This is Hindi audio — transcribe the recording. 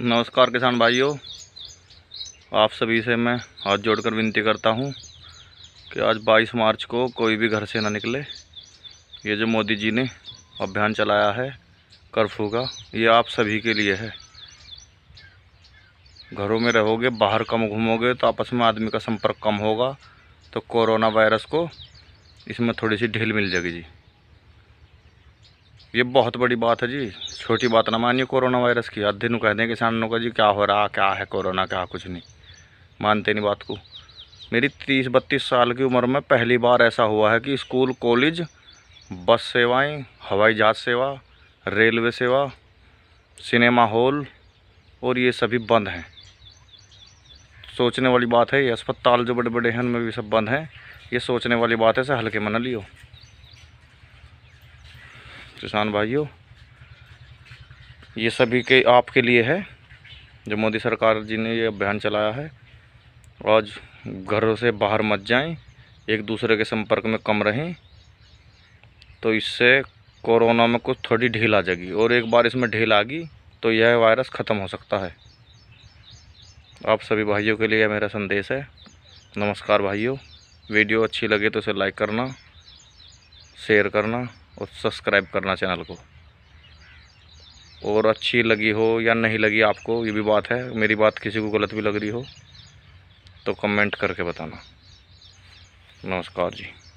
नमस्कार किसान भाइयों आप सभी से मैं हाथ जोड़कर विनती करता हूं कि आज 22 मार्च को कोई भी घर से ना निकले ये जो मोदी जी ने अभियान चलाया है कर्फ्यू का ये आप सभी के लिए है घरों में रहोगे बाहर कम घूमोगे तो आपस में आदमी का संपर्क कम होगा तो कोरोना वायरस को इसमें थोड़ी सी ढील मिल जाएगी जी ये बहुत बड़ी बात है जी छोटी बात ना मानिए कोरोना वायरस की आधे कह दें किसानों का जी क्या हो रहा क्या है कोरोना क्या कुछ नहीं मानते नहीं बात को मेरी तीस बत्तीस साल की उम्र में पहली बार ऐसा हुआ है कि स्कूल कॉलेज बस सेवाएं हवाई जहाज़ सेवा रेलवे सेवा सिनेमा हॉल और ये सभी बंद हैं सोचने वाली बात है ये अस्पताल जो बड़े बड़े हैं उनमें भी सब बंद हैं ये सोचने वाली बात है से हल्के मना लियो किसान भाइयों ये सभी के आपके लिए है जो मोदी सरकार जी ने ये अभियान चलाया है आज घरों से बाहर मत जाएं एक दूसरे के संपर्क में कम रहें तो इससे कोरोना में कुछ थोड़ी ढील आ जाएगी और एक बार इसमें ढील आ गई तो यह वायरस ख़त्म हो सकता है आप सभी भाइयों के लिए मेरा संदेश है नमस्कार भाइयों वीडियो अच्छी लगे तो इसे लाइक करना शेयर करना और सब्सक्राइब करना चैनल को और अच्छी लगी हो या नहीं लगी आपको ये भी बात है मेरी बात किसी को गलत भी लग रही हो तो कमेंट करके बताना नमस्कार जी